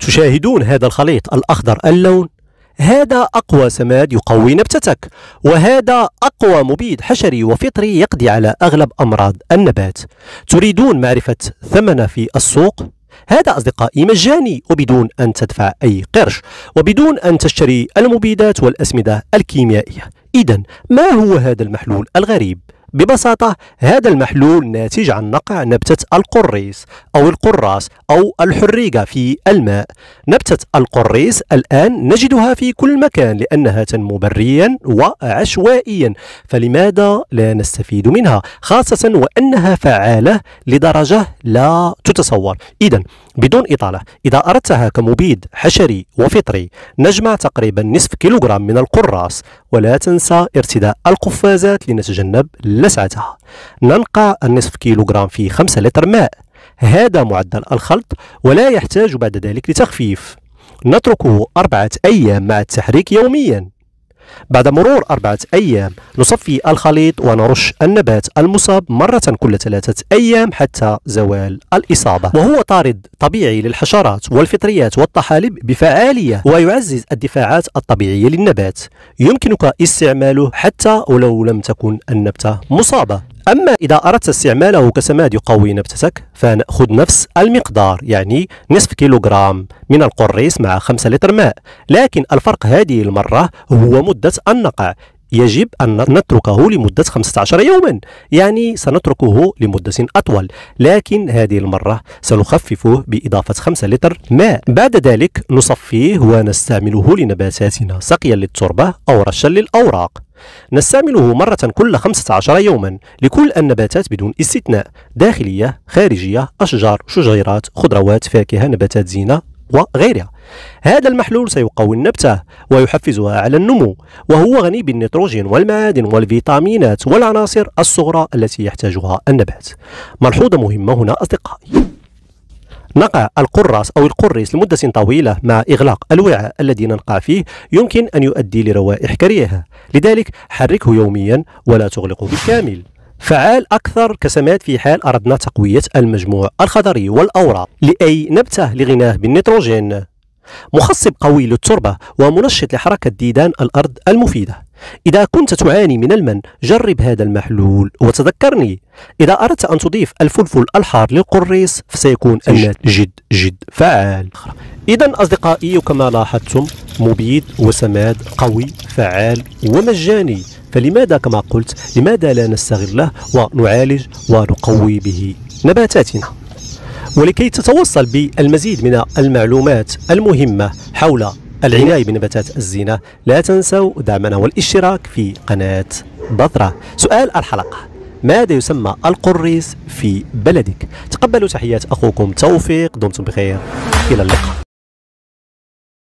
تشاهدون هذا الخليط الأخضر اللون هذا أقوى سماد يقوي نبتتك وهذا أقوى مبيد حشري وفطري يقضي على أغلب أمراض النبات تريدون معرفة ثمن في السوق؟ هذا أصدقائي مجاني وبدون أن تدفع أي قرش وبدون أن تشتري المبيدات والأسمدة الكيميائية إذا ما هو هذا المحلول الغريب؟ ببساطة هذا المحلول ناتج عن نقع نبتة القريص أو القراص أو الحريقة في الماء نبتة القريص الآن نجدها في كل مكان لأنها تنمو بريا وعشوائيا فلماذا لا نستفيد منها خاصة وأنها فعالة لدرجة لا تتصور إذا بدون إطالة إذا أردتها كمبيد حشري وفطري نجمع تقريبا نصف كيلوغرام من القراص ولا تنسى ارتداء القفازات لنتجنب لسعتها ننقع النصف كيلوغرام في 5 لتر ماء هذا معدل الخلط ولا يحتاج بعد ذلك لتخفيف نتركه أربعة أيام مع التحريك يومياً بعد مرور أربعة أيام نصفي الخليط ونرش النبات المصاب مرة كل ثلاثة أيام حتى زوال الإصابة وهو طارد طبيعي للحشرات والفطريات والطحالب بفعالية ويعزز الدفاعات الطبيعية للنبات يمكنك استعماله حتى ولو لم تكن النبتة مصابة أما إذا أردت استعماله كسماد يقوي نبتتك فنأخذ نفس المقدار يعني نصف كيلوغرام من القريص مع 5 لتر ماء لكن الفرق هذه المرة هو مدة النقع يجب أن نتركه لمدة 15 يوما يعني سنتركه لمدة أطول لكن هذه المرة سنخففه بإضافة 5 لتر ماء بعد ذلك نصفيه ونستعمله لنباتاتنا سقيا للتربة أو رشا للأوراق نستعمله مرة كل 15 يوما لكل النباتات بدون استثناء داخلية خارجية أشجار شجيرات خضروات فاكهة نباتات زينة وغيرها هذا المحلول سيقوي النبتة ويحفزها على النمو وهو غني بالنيتروجين والمعادن والفيتامينات والعناصر الصغرى التي يحتاجها النبات ملحوظة مهمة هنا أصدقائي نقع القراص أو القريص لمدة طويلة مع إغلاق الوعاء الذي ننقع فيه يمكن أن يؤدي لروائح كريهة لذلك حركه يوميا ولا تغلقه بالكامل فعال أكثر كسمات في حال أردنا تقوية المجموع الخضري والأوراق لأي نبتة لغناه بالنيتروجين مخصب قوي للتربة ومنشط لحركة ديدان الأرض المفيدة إذا كنت تعاني من المن جرب هذا المحلول وتذكرني إذا أردت أن تضيف الفلفل الحار للقريص فسيكون الناتج جد جد فعال إذا أصدقائي كما لاحظتم مبيد وسماد قوي فعال ومجاني فلماذا كما قلت لماذا لا نستغله ونعالج ونقوي به نباتاتنا ولكي تتوصل بالمزيد من المعلومات المهمة حول العناية بنباتات الزينة لا تنسوا دعمنا والاشتراك في قناة بطرة سؤال الحلقة ماذا يسمى القريس في بلدك؟ تقبلوا تحيات أخوكم توفيق دمتم بخير إلى اللقاء